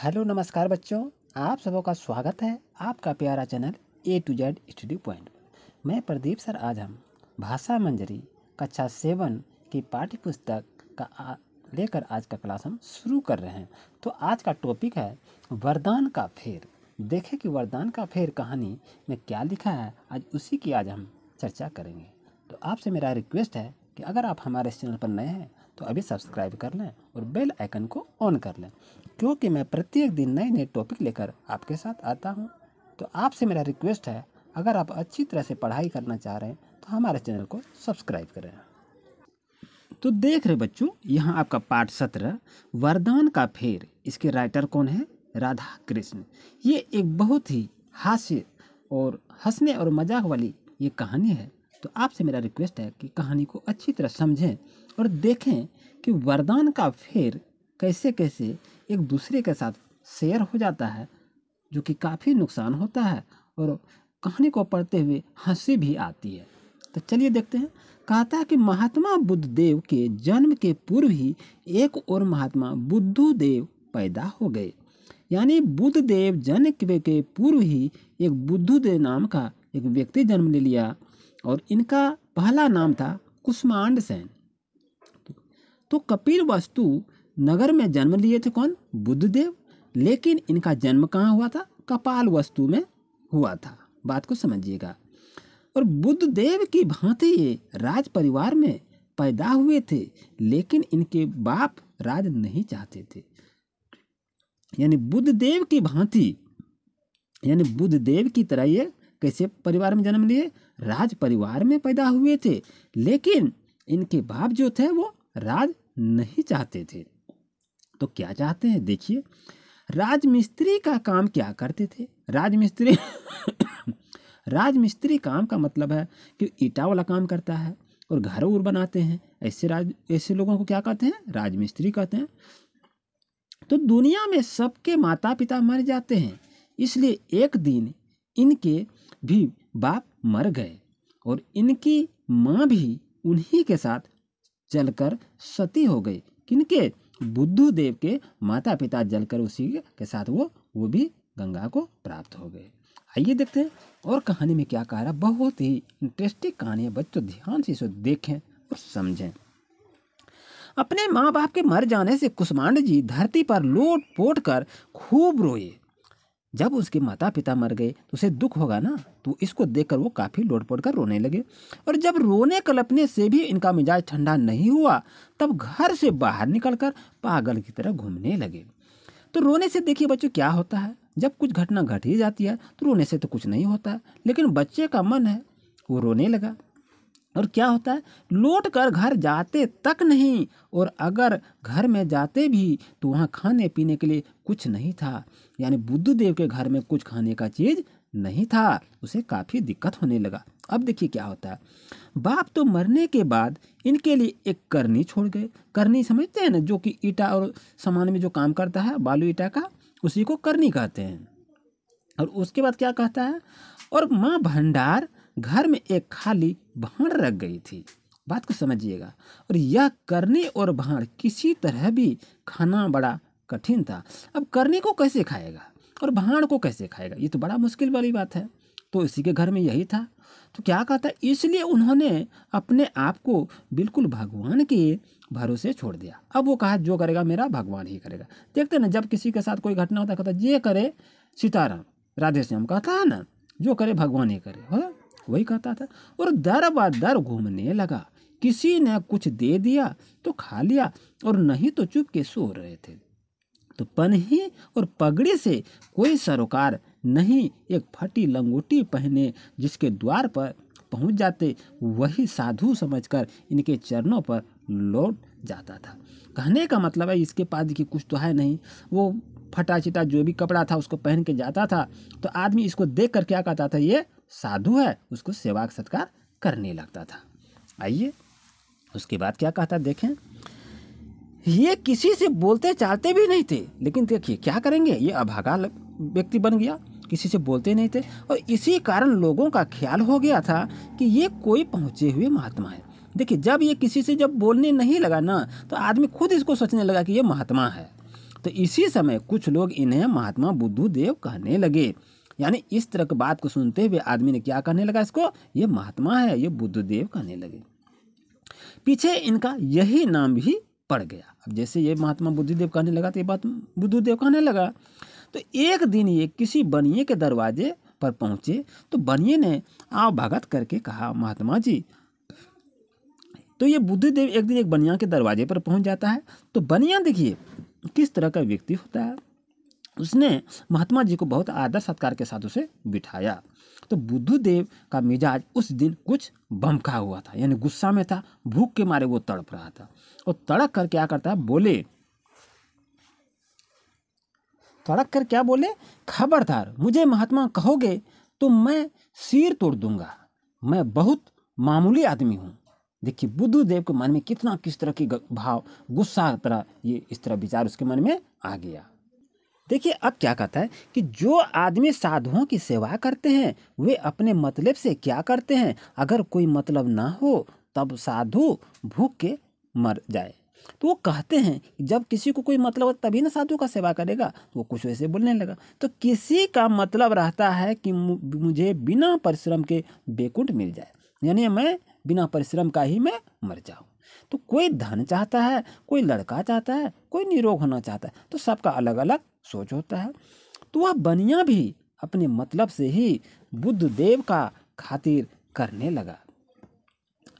Hello नमस्कार बच्चों आप सबों का स्वागत है आपका प्यारा channel A to Z study point मैं प्रदीप सर आज हम भाषा मंजरी कक्षा सेवन की पाठ्य पुस्तक का लेकर आज का क्लास हम शुरू कर रहे हैं तो आज का टॉपिक है वरदान का फेर देखें कि वरदान का फेर कहानी में क्या लिखा है आज उसी की आज हम चर्चा करेंगे तो आपसे मेरा रिक्वेस्ट है कि अगर आप हमारे चैनल पर नए हैं तो अभी सब्सक्राइब कर लें और बेल आइकन को ऑन कर लें क्योंकि मैं प्रत्येक दिन नए नए टॉपिक लेकर आपके साथ आता हूँ तो आपसे मेरा रिक्वेस्ट है अगर आप अच्छी तरह से पढ़ाई करना चाह रहे हैं तो हमारे चैनल को सब्सक्राइब करें तो देख रहे बच्चों यहाँ आपका पाठ सत्रह वरदान का फेर इसके राइटर कौन है राधा कृष्ण ये एक बहुत ही हास्य और हंसने और मजाक वाली ये कहानी है तो आपसे मेरा रिक्वेस्ट है कि कहानी को अच्छी तरह समझें और देखें कि वरदान का फेर कैसे कैसे एक दूसरे के साथ शेयर हो जाता है जो कि काफ़ी नुकसान होता है और कहानी को पढ़ते हुए हंसी भी आती है तो चलिए देखते हैं कहता है कि महात्मा बुद्ध देव के जन्म के पूर्व ही एक और महात्मा देव पैदा हो गए यानी बुद्ध देव जन्म के पूर्व ही एक देव नाम का एक व्यक्ति जन्म ले लिया और इनका पहला नाम था कुष्मांड सेन तो कपिल वस्तु नगर में जन्म लिए थे कौन बुद्धदेव लेकिन इनका जन्म कहाँ हुआ था कपाल वस्तु में हुआ था बात को समझिएगा और बुद्धदेव की भांति ये राज परिवार में पैदा हुए थे लेकिन इनके बाप राज नहीं चाहते थे यानी बुद्धदेव की भांति यानी बुद्धदेव की तरह ये कैसे परिवार में जन्म लिए राज परिवार में पैदा हुए थे लेकिन इनके बाप जो थे वो राज नहीं चाहते थे तो क्या चाहते हैं देखिए राजमिस्त्री का काम क्या करते थे राजमिस्त्री राजमिस्त्री काम का मतलब है कि ईटा वाला काम करता है और घर उर बनाते हैं ऐसे राज ऐसे लोगों को क्या कहते हैं राजमिस्त्री कहते हैं तो दुनिया में सबके माता पिता मर जाते हैं इसलिए एक दिन इनके भी बाप मर गए और इनकी माँ भी उन्हीं के साथ जलकर सती हो गई किनके बुद्धू देव के माता पिता जलकर उसी के साथ वो वो भी गंगा को प्राप्त हो गए आइए देखते हैं और कहानी में क्या कह रहा बहुत ही इंटरेस्टिंग कहानी है बच्चों ध्यान से इसे देखें और समझें अपने माँ बाप के मर जाने से कुष्मांड जी धरती पर लोट पोट कर खूब रोए जब उसके माता पिता मर गए तो उसे दुख होगा ना तो इसको देखकर वो काफ़ी लोटपोट कर रोने लगे और जब रोने कलपने से भी इनका मिजाज ठंडा नहीं हुआ तब घर से बाहर निकलकर पागल की तरह घूमने लगे तो रोने से देखिए बच्चों क्या होता है जब कुछ घटना घट ही जाती है तो रोने से तो कुछ नहीं होता है लेकिन बच्चे का मन है वो रोने लगा और क्या होता है लौट कर घर जाते तक नहीं और अगर घर में जाते भी तो वहाँ खाने पीने के लिए कुछ नहीं था यानी बुद्ध देव के घर में कुछ खाने का चीज़ नहीं था उसे काफ़ी दिक्कत होने लगा अब देखिए क्या होता है बाप तो मरने के बाद इनके लिए एक करनी छोड़ गए करनी समझते हैं ना जो कि ईटा और सामान में जो काम करता है बालू ईटा का उसी को करनी कहते हैं और उसके बाद क्या कहता है और माँ भंडार घर में एक खाली भाड़ रख गई थी बात को समझिएगा और यह करने और भाड़ किसी तरह भी खाना बड़ा कठिन था अब करने को कैसे खाएगा और भाड़ को कैसे खाएगा ये तो बड़ा मुश्किल वाली बात है तो इसी के घर में यही था तो क्या कहा था इसलिए उन्होंने अपने आप को बिल्कुल भगवान के भरोसे छोड़ दिया अब वो कहा जो करेगा मेरा भगवान ही करेगा देखते ना जब किसी के साथ कोई घटना होता कहता ये करे सीताराम राधेश्याम कहता है हाँ ना जो करे भगवान ही करे हो हाँ? वही कहता था और दर दर घूमने लगा किसी ने कुछ दे दिया तो खा लिया और नहीं तो चुप के सो रहे थे तो पन्ही और पगड़ी से कोई सरोकार नहीं एक फटी लंगोटी पहने जिसके द्वार पर पहुंच जाते वही साधु समझकर इनके चरणों पर लौट जाता था कहने का मतलब है इसके पास देखिए कुछ तो है नहीं वो फटा चिटा जो भी कपड़ा था उसको पहन के जाता था तो आदमी इसको देख कर क्या कहता था ये साधु है उसको सेवा सत्कार करने लगता था आइए उसके बाद क्या कहता देखें ये किसी से बोलते चालते भी नहीं थे लेकिन देखिए क्या करेंगे ये अभागा व्यक्ति बन गया किसी से बोलते नहीं थे और इसी कारण लोगों का ख्याल हो गया था कि ये कोई पहुँचे हुए महात्मा है देखिए जब ये किसी से जब बोलने नहीं लगा ना तो आदमी खुद इसको सोचने लगा कि ये महात्मा है तो इसी समय कुछ लोग इन्हें महात्मा बुद्धू देव कहने लगे यानी इस तरह की बात को सुनते हुए आदमी ने क्या कहने लगा इसको ये महात्मा है ये बुद्धदेव कहने लगे पीछे इनका यही नाम भी पड़ गया अब जैसे ये महात्मा बुद्धदेव कहने लगा तो ये बात बुद्धदेव कहने लगा तो एक दिन ये किसी बनिए के दरवाजे पर पहुंचे तो बनिए ने आव भगत करके कहा महात्मा जी तो ये देव एक दिन एक बनिया के दरवाजे पर पहुंच जाता है तो बनिया देखिए किस तरह का व्यक्ति होता है उसने महात्मा जी को बहुत आदर सत्कार के साथ उसे बिठाया तो बुद्धदेव का मिजाज उस दिन कुछ बमका हुआ था यानी गुस्सा में था भूख के मारे वो तड़प रहा था और तड़क कर क्या करता है बोले तड़क कर क्या बोले खबरदार मुझे महात्मा कहोगे तो मैं सिर तोड़ दूंगा मैं बहुत मामूली आदमी हूँ देखिए बुद्धदेव के मन में कितना किस तरह की भाव गुस्सा तरह ये इस तरह विचार उसके मन में आ गया देखिए अब क्या कहता है कि जो आदमी साधुओं की सेवा करते हैं वे अपने मतलब से क्या करते हैं अगर कोई मतलब ना हो तब साधु भूख के मर जाए तो वो कहते हैं जब किसी को कोई मतलब हो तभी ना साधु का सेवा करेगा वो कुछ वैसे बोलने लगा तो किसी का मतलब रहता है कि मुझे बिना परिश्रम के बेकुंठ मिल जाए यानी मैं बिना परिश्रम का ही मैं मर जाऊँ तो कोई धन चाहता है कोई लड़का चाहता है कोई निरोग होना चाहता है तो सबका अलग अलग सोच होता है तो वह बनिया भी अपने मतलब से ही बुद्ध देव का खातिर करने लगा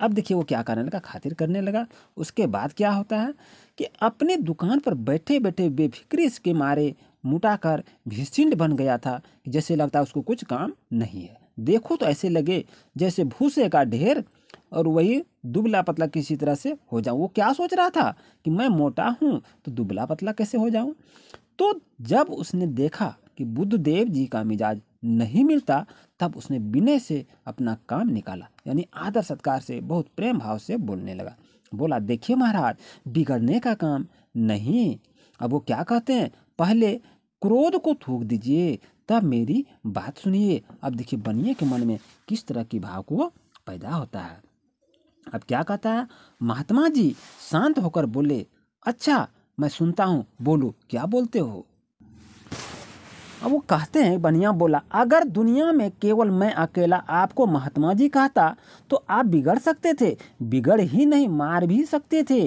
अब देखिए वो क्या करने लगा खातिर करने लगा उसके बाद क्या होता है कि अपने दुकान पर बैठे बैठे बेफिक्री के मारे मुटा कर भीषिंड बन गया था जैसे लगता उसको कुछ काम नहीं है देखो तो ऐसे लगे जैसे भूसे का ढेर और वही दुबला पतला किसी तरह से हो जाऊँ वो क्या सोच रहा था कि मैं मोटा हूँ तो दुबला पतला कैसे हो जाऊँ तो जब उसने देखा कि बुद्ध देव जी का मिजाज नहीं मिलता तब उसने विनय से अपना काम निकाला यानी आदर सत्कार से बहुत प्रेम भाव से बोलने लगा बोला देखिए महाराज बिगड़ने का काम नहीं अब वो क्या कहते हैं पहले क्रोध को थूक दीजिए तब मेरी बात सुनिए अब देखिए बनिए के मन में किस तरह की भाव को पैदा होता है अब क्या कहता है महात्मा जी शांत होकर बोले अच्छा मैं सुनता हूँ बोलो क्या बोलते हो अब वो कहते हैं बनिया बोला अगर दुनिया में केवल मैं अकेला आपको महात्मा जी कहता तो आप बिगड़ सकते थे बिगड़ ही नहीं मार भी सकते थे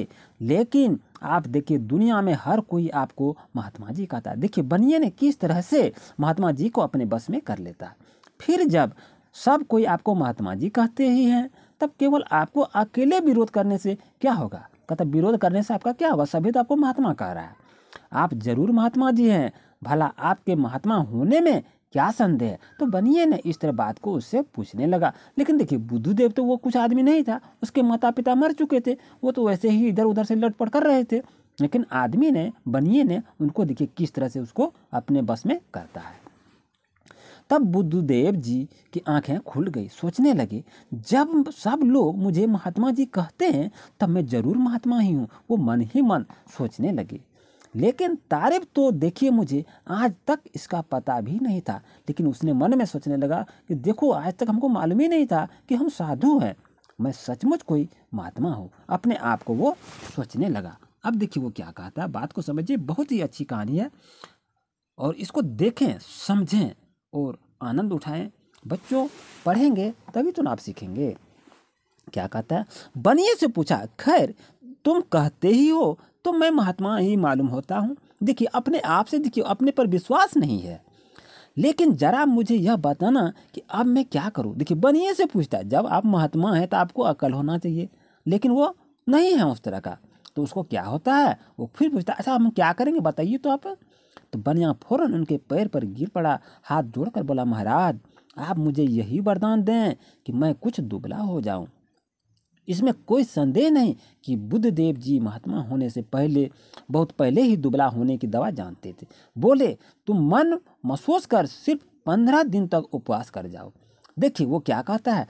लेकिन आप देखिए दुनिया में हर कोई आपको महात्मा जी कहता देखिए बनिया ने किस तरह से महात्मा जी को अपने बस में कर लेता फिर जब सब कोई आपको महात्मा जी कहते ही हैं तब केवल आपको अकेले विरोध करने से क्या होगा कहता विरोध करने से आपका क्या होगा सभी तो आपको महात्मा कह रहा है आप जरूर महात्मा जी हैं भला आपके महात्मा होने में क्या संदेह तो बनिए ना इस तरह बात को उससे पूछने लगा लेकिन देखिए बुद्धदेव तो वो कुछ आदमी नहीं था उसके माता पिता मर चुके थे वो तो वैसे ही इधर उधर से लटपट कर रहे थे लेकिन आदमी ने बनिए ने उनको देखिए किस तरह से उसको अपने बस में करता है तब बुद्धदेव जी की आंखें खुल गई सोचने लगे जब सब लोग मुझे महात्मा जी कहते हैं तब मैं ज़रूर महात्मा ही हूँ वो मन ही मन सोचने लगे लेकिन तारीफ तो देखिए मुझे आज तक इसका पता भी नहीं था लेकिन उसने मन में सोचने लगा कि देखो आज तक हमको मालूम ही नहीं था कि हम साधु हैं मैं सचमुच कोई महात्मा हूँ अपने आप को वो सोचने लगा अब देखिए वो क्या कहता है बात को समझिए बहुत ही अच्छी कहानी है और इसको देखें समझें और आनंद उठाएं बच्चों पढ़ेंगे तभी तो आप सीखेंगे क्या कहता है बनिए से पूछा खैर तुम कहते ही हो तो मैं महात्मा ही मालूम होता हूँ देखिए अपने आप से देखिए अपने पर विश्वास नहीं है लेकिन जरा मुझे यह बताना कि अब मैं क्या करूँ देखिए बनिए से पूछता है जब आप महात्मा हैं तो आपको अकल होना चाहिए लेकिन वो नहीं है उस तरह का तो उसको क्या होता है वो फिर पूछता है अच्छा हम क्या करेंगे बताइए तो आप तो बनिया फ़ौरन उनके पैर पर गिर पड़ा हाथ जोड़कर बोला महाराज आप मुझे यही वरदान दें कि मैं कुछ दुबला हो जाऊं। इसमें कोई संदेह नहीं कि बुद्ध देव जी महात्मा होने से पहले बहुत पहले ही दुबला होने की दवा जानते थे बोले तुम मन महसूस कर सिर्फ पंद्रह दिन तक उपवास कर जाओ देखिए वो क्या कहता है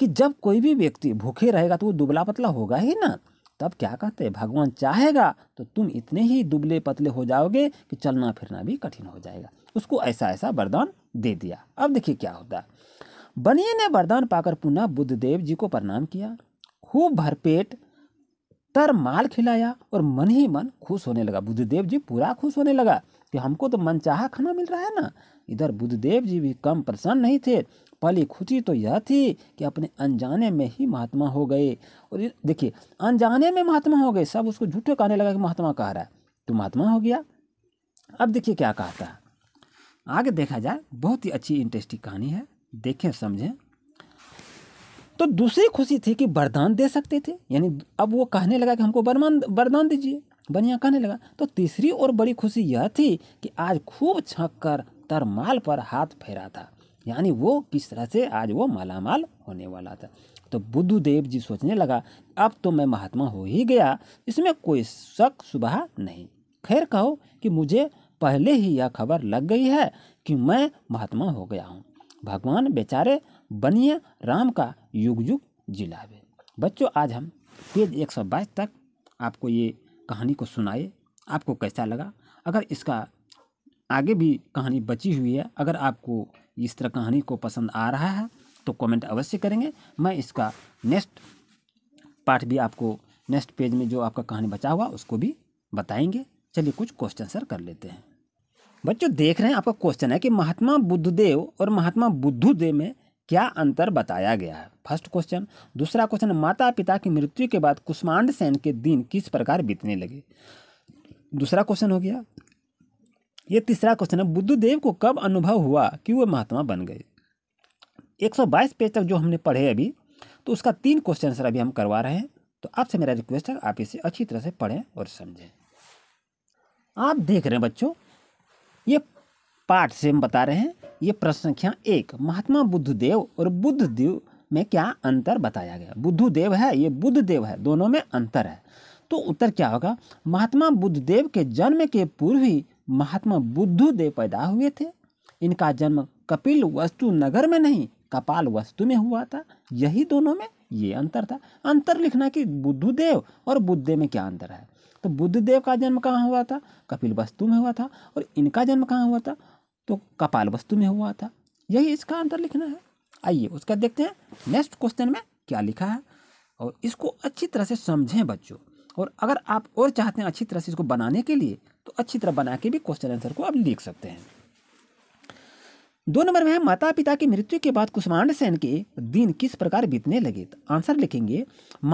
कि जब कोई भी व्यक्ति भूखे रहेगा तो वो दुबला पतला होगा ही ना तब क्या कहते हैं भगवान चाहेगा तो तुम इतने ही दुबले पतले हो जाओगे कि चलना फिरना भी कठिन हो जाएगा उसको ऐसा ऐसा वरदान दे दिया अब देखिए क्या होता है बनिए ने वरदान पाकर पुनः बुद्धदेव जी को प्रणाम किया खूब भरपेट तर माल खिलाया और मन ही मन खुश होने लगा बुद्धदेव जी पूरा खुश होने लगा कि हमको तो मन खाना मिल रहा है ना इधर बुद्धदेव जी भी कम प्रसन्न नहीं थे पहली खुशी तो यह थी कि अपने अनजाने में ही महात्मा हो गए और देखिए अनजाने में महात्मा हो गए सब उसको झूठे कहने लगा कि महात्मा कह रहा है तो महात्मा हो गया अब देखिए क्या कहता है आगे देखा जाए बहुत ही अच्छी इंटरेस्टिंग कहानी है देखें समझें तो दूसरी खुशी थी कि वरदान दे सकते थे यानी अब वो कहने लगा कि हमको वरमान वरदान दीजिए बनिया कहने लगा तो तीसरी और बड़ी खुशी यह थी कि आज खूब छक कर तरमाल पर हाथ फेरा था यानी वो किस तरह से आज वो मालामाल होने वाला था तो बुद्धदेव जी सोचने लगा अब तो मैं महात्मा हो ही गया इसमें कोई शक सुबह नहीं खैर कहो कि मुझे पहले ही यह खबर लग गई है कि मैं महात्मा हो गया हूँ भगवान बेचारे बनिए राम का युग युग जिलावे बच्चों आज हम पेज 122 तक आपको ये कहानी को सुनाए आपको कैसा लगा अगर इसका आगे भी कहानी बची हुई है अगर आपको इस तरह कहानी को पसंद आ रहा है तो कमेंट अवश्य करेंगे मैं इसका नेक्स्ट पार्ट भी आपको नेक्स्ट पेज में जो आपका कहानी बचा हुआ उसको भी बताएंगे चलिए कुछ क्वेश्चन सर कर लेते हैं बच्चों देख रहे हैं आपका क्वेश्चन है कि महात्मा बुद्धदेव और महात्मा बुद्धुदेव में क्या अंतर बताया गया है फर्स्ट क्वेश्चन दूसरा क्वेश्चन माता पिता की मृत्यु के बाद कुष्मांड सेन के दिन किस प्रकार बीतने लगे दूसरा क्वेश्चन हो गया ये तीसरा क्वेश्चन है बुद्धदेव को कब अनुभव हुआ कि वह महात्मा बन गए 122 पेज तक जो हमने पढ़े अभी तो उसका तीन क्वेश्चन सर अभी हम करवा रहे हैं तो आपसे मेरा रिक्वेस्ट है आप इसे अच्छी तरह से पढ़ें और समझें आप देख रहे हैं बच्चों ये पाठ से हम बता रहे हैं ये प्रश्न संख्या एक महात्मा बुद्धदेव और बुद्धदेव में क्या अंतर बताया गया बुद्धदेव है ये बुद्धदेव है दोनों में अंतर है तो उत्तर क्या होगा महात्मा बुद्धदेव के जन्म के पूर्व ही महात्मा बुद्धू पैदा हुए थे इनका जन्म कपिल वस्तु नगर में नहीं कपाल वस्तु में हुआ था यही दोनों में ये अंतर था अंतर लिखना कि देव और बुद्धे में क्या अंतर है तो बुद्ध देव का जन्म कहाँ हुआ था कपिल वस्तु में हुआ था और इनका जन्म कहाँ हुआ था तो कपाल वस्तु में हुआ था यही इसका अंतर लिखना है आइए उसका देखते हैं नेक्स्ट क्वेश्चन में क्या लिखा है और इसको अच्छी तरह से समझें बच्चों और अगर आप और चाहते हैं अच्छी तरह से इसको बनाने के लिए तो अच्छी तरह बना के भी क्वेश्चन आंसर को आप लिख सकते हैं दो नंबर में है माता पिता की मृत्यु के बाद कुष्मांड सेन के दिन किस प्रकार बीतने लगे तो आंसर लिखेंगे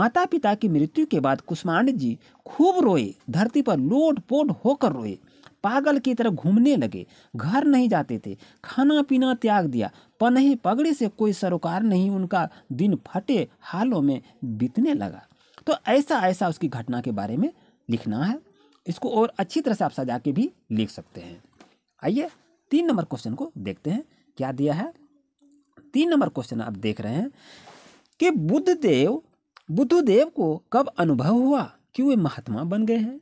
माता पिता की मृत्यु के बाद कुष्मांड जी खूब रोए धरती पर लोट पोट होकर रोए पागल की तरह घूमने लगे घर नहीं जाते थे खाना पीना त्याग दिया नहीं पगड़ी से कोई सरोकार नहीं उनका दिन फटे हालों में बीतने लगा तो ऐसा ऐसा उसकी घटना के बारे में लिखना है इसको और अच्छी तरह से आप सजा के भी लिख सकते हैं आइए तीन नंबर क्वेश्चन को देखते हैं क्या दिया है तीन नंबर क्वेश्चन आप देख रहे हैं कि बुद्ध देव बुद्ध देव को कब अनुभव हुआ कि वे महात्मा बन गए हैं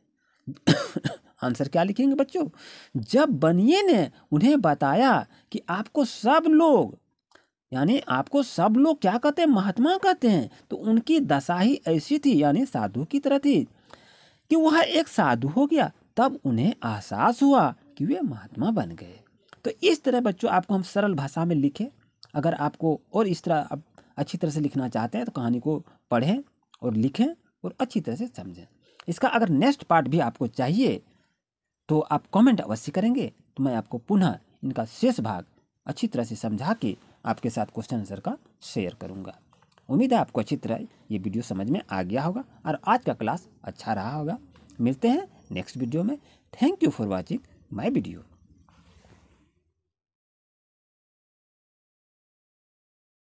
आंसर क्या लिखेंगे बच्चों जब बनिए ने उन्हें बताया कि आपको सब लोग यानी आपको सब लोग क्या कहते हैं महात्मा कहते हैं तो उनकी दशा ही ऐसी थी यानी साधु की तरह थी कि वह एक साधु हो गया तब उन्हें एहसास हुआ कि वे महात्मा बन गए तो इस तरह बच्चों आपको हम सरल भाषा में लिखें अगर आपको और इस तरह आप अच्छी तरह से लिखना चाहते हैं तो कहानी को पढ़ें और लिखें और अच्छी तरह से समझें इसका अगर नेक्स्ट पार्ट भी आपको चाहिए तो आप कमेंट अवश्य करेंगे तो मैं आपको पुनः इनका शेष भाग अच्छी तरह से समझा के आपके साथ क्वेश्चन आंसर का शेयर करूँगा उम्मीद है आपको अच्छी तरह ये वीडियो समझ में आ गया होगा और आज का क्लास अच्छा रहा होगा मिलते हैं नेक्स्ट वीडियो में thank you for watching my video